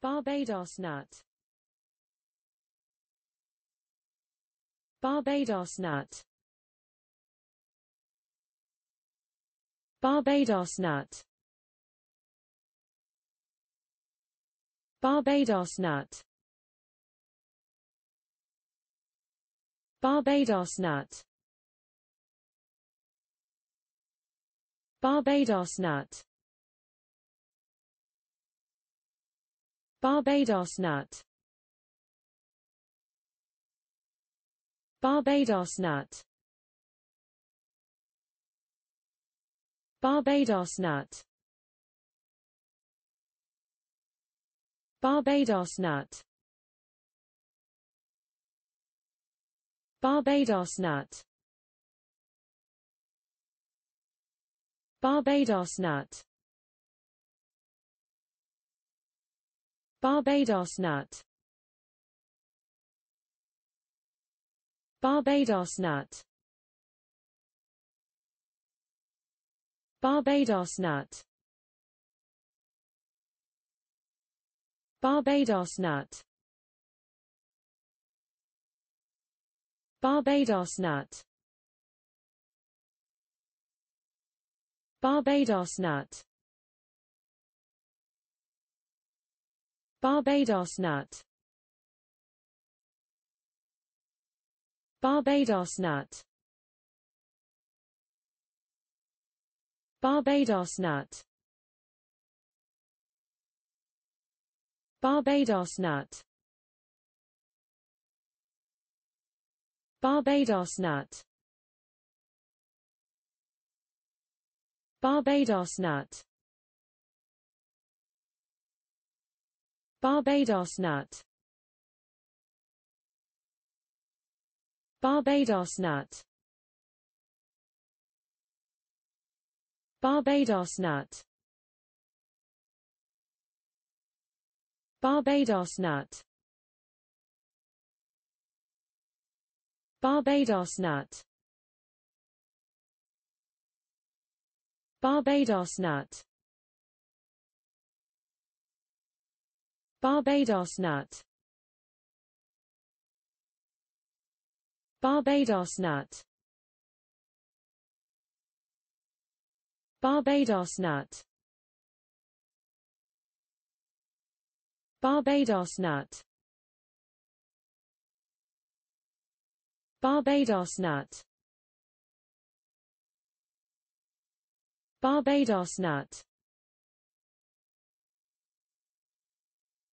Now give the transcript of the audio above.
Barbados nut Barbados nut Barbados nut Barbados nut Barbados nut Barbados nut Barbados nut Barbados nut Barbados nut Barbados nut Barbados nut Barbados nut Barbados nut Barbados nut Barbados nut Barbados nut Barbados nut Barbados nut Barbados nut Barbados nut Barbados nut Barbados nut Barbados nut Barbados nut Barbados nut Barbados nut Barbados nut Barbados nut Barbados nut Barbados nut Barbados nut Barbados nut Barbados nut Barbados nut Barbados nut Barbados nut